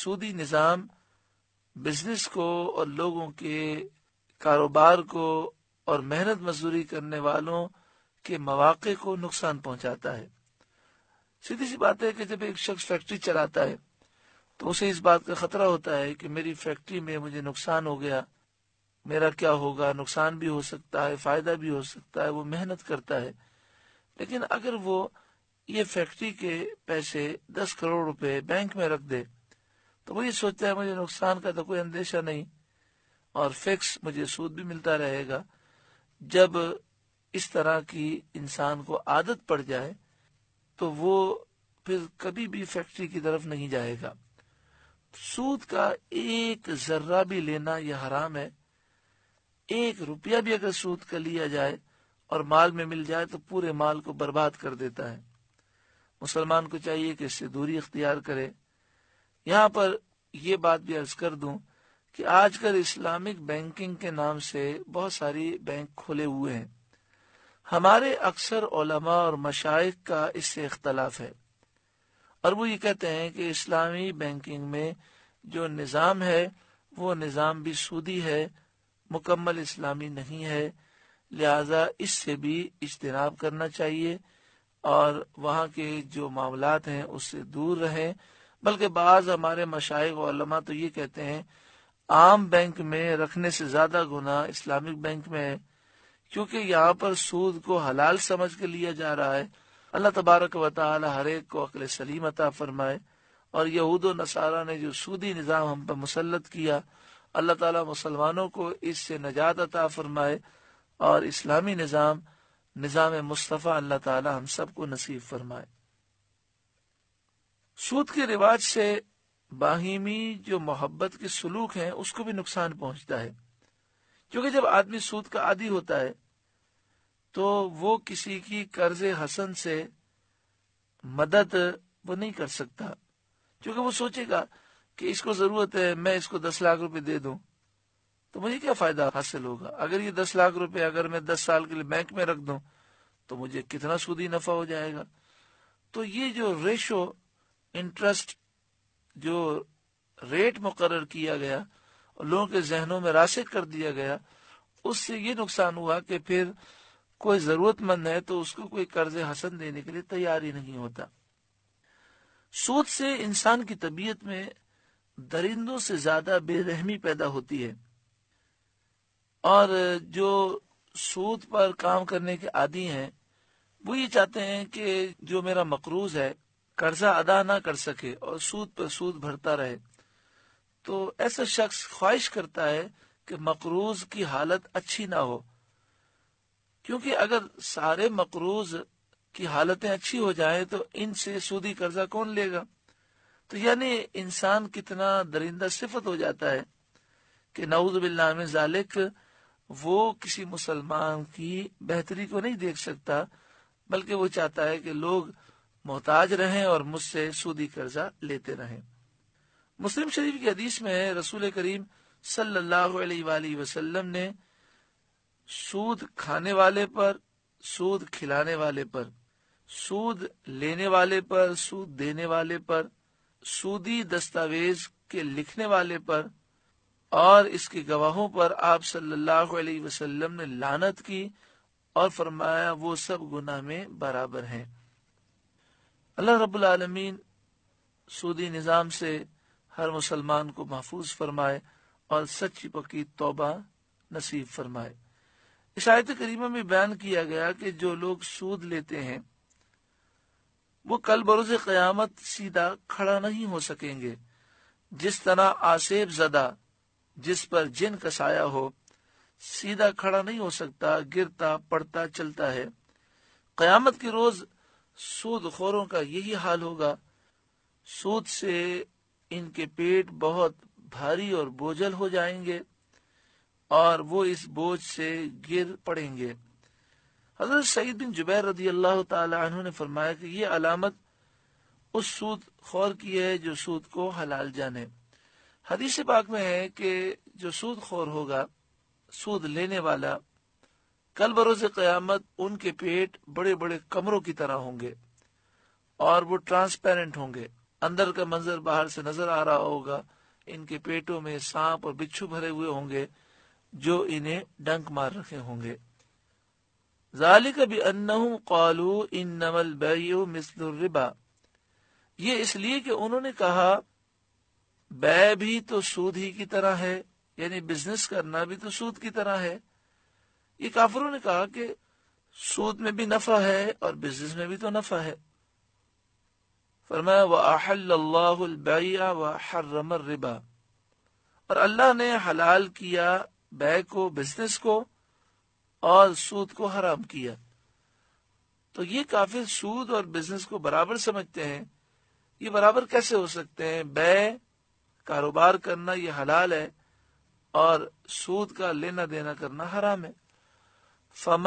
सूदी निज़ाम business को और लोगों के कारोबार को और मेहनत मजदूरी करने वालों के मौाक़े को नुकसान पहुंचाता है सीधी सी बात है कि जब एक शख्स फैक्ट्री चलाता है तो उसे इस बात का खतरा होता है कि मेरी फैक्ट्री में मुझे नुकसान हो गया मेरा क्या होगा नुकसान भी हो सकता है फायदा भी हो सकता है वो मेहनत करता है लेकिन अगर वो ये फैक्ट्री के पैसे दस करोड़ रुपए बैंक में रख दे तो वही सोचता है मुझे नुकसान का तो कोई अंदेशा नहीं और फिक्स मुझे सूद भी मिलता रहेगा जब इस तरह की इंसान को आदत पड़ जाए तो वो फिर कभी भी फैक्ट्री की तरफ नहीं जाएगा सूद का एक जर्रा भी लेना यह हराम है एक रुपया भी अगर सूद का लिया जाए और माल में मिल जाए तो पूरे माल को बर्बाद कर देता है मुसलमान को चाहिए कि इससे दूरी इख्तियार करे यहाँ पर ये बात भी अर्ज कर दूं कि आजकल इस्लामिक बैंकिंग के नाम से बहुत सारी बैंक खोले हुए हैं हमारे अक्सर ओलमा और मशाइ का इससे इख्तलाफ है और वो ये कहते हैं कि इस्लामी बैंकिंग में जो निज़ाम है वो निज़ाम भी सूदी है मुकम्मल इस्लामी नहीं है लिहाजा इससे भी इजतनाब करना चाहिए और वहाँ के जो मामला हैं उससे दूर रहें बल्कि बाज हमारे मशाइ वलमा तो ये कहते हैं आम बैंक में रखने से ज्यादा गुना इस्लामिक बैंक में है क्योंकि यहाँ पर सूद को हलाल समझ के लिया जा रहा है अल्लाह तबारक व हरेक को अकल सलीम अता फरमाए और यहूद नसारा ने जो सूदी निज़ाम हम पर मुसलत किया अल्लाह तला मुसलमानों को इससे नजात अता फरमाए और इस्लामी निज़ाम निज़ाम मुस्तफ़ा अल्लाह ताला हम सबको नसीब फरमाए सूद के रिवाज से बाहिमी जो मोहब्बत के सलूक हैं उसको भी नुकसान पहुंचता है क्योंकि जब आदमी सूद का आदि होता है तो वो किसी की कर्ज हसन से मदद वो नहीं कर सकता क्योंकि वो सोचेगा कि इसको जरूरत है मैं इसको दस लाख रुपए दे दूं तो मुझे क्या फायदा हासिल होगा अगर ये दस लाख रुपए अगर मैं दस साल के लिए बैंक में रख दूं तो मुझे कितना सूदी नफा हो जाएगा तो ये जो रेशो इंटरेस्ट जो रेट मुकर किया गया और लोगों के जहनों में राशि कर दिया गया उससे ये नुकसान हुआ कि फिर कोई जरूरतमंद है तो उसको कोई कर्ज हसन देने के लिए तैयार ही नहीं होता सूद से इंसान की तबीयत में दरिंदों से ज्यादा बेरहमी पैदा होती है और जो सूद पर काम करने के आदि हैं वो ये चाहते हैं कि जो मेरा मकरूज है कर्जा अदा ना कर सके और सूद पर सूद भरता रहे तो ऐसा शख्स ख्वाहिश करता है कि मकरूज की हालत अच्छी ना हो क्योंकि अगर सारे मकरूज की हालतें अच्छी हो जाएं तो इनसे सूदी कर्जा कौन लेगा तो यानी इंसान कितना दरिंदा सिफत हो जाता है कि नऊज जालिक वो किसी मुसलमान की बेहतरी को नहीं देख सकता बल्कि वो चाहता है कि लोग मोहताज रहें और मुझसे सूदी कर्जा लेते रहें मुस्लिम शरीफ की हदीस में है रसूल करीम सल्लल्लाहु अलैहि वसल्लम ने सूद खाने वाले पर सूद खिलाने वाले पर सूद लेने वाले पर सूद देने वाले पर सूदी दस्तावेज के लिखने वाले पर और इसके गवाहों पर आप सल्लल्लाहु अलैहि वसल्लम ने लानत की और फरमाया वो सब गुना में बराबर हैं अल्लाह रबालमीन सूदी निज़ाम से हर मुसलमान को महफूज फरमाए और सच्ची पकी तोबा नसीब फरमाए इस आयत करीमा में बयान किया गया कि जो लोग सूद लेते हैं वो कल बरोज क्यामत सीधा खड़ा नहीं हो सकेंगे जिस तरह आसेब जदा जिस पर जिन कसाया हो सीधा खड़ा नहीं हो सकता गिरता पड़ता चलता है क्यामत के रोज़ सूद सूदखोरों का यही हाल होगा सूद से इनके पेट बहुत भारी और बोझल हो जाएंगे और वो इस बोझ से गिर पड़ेंगे हजरत सईद बिन जुबैर रदी अल्लाह तु ने फरमाया कि ये अलामत उस सूद खौर की है जो सूद को हलाल जाने हदीस पाक में है कि जो सूद खौर होगा सूद लेने वाला कल बरोज क्यामत उनके पेट बड़े बड़े कमरों की तरह होंगे और वो ट्रांसपेरेंट होंगे अंदर का मंजर बाहर से नजर आ रहा होगा इनके पेटों में सांप और बिच्छू भरे हुए होंगे जो इन्हें डंक मार रखे होंगे जालिक भी अन्नहुम इन नमल रिबा ये इसलिए कि उन्होंने कहा बै भी तो सूद ही की तरह है यानी बिजनेस करना भी तो सूद की तरह है ये काफरों ने कहा कि सूद में भी नफा है और बिजनेस में भी तो नफा है फरमाया वाहबा और अल्लाह ने हलाल किया बै को बिजनेस को और सूद को हराम किया तो ये काफिर सूद और बिजनेस को बराबर समझते हैं ये बराबर कैसे हो सकते हैं बै कारोबार करना ये हलाल है और सूद का लेना देना करना हराम है فمن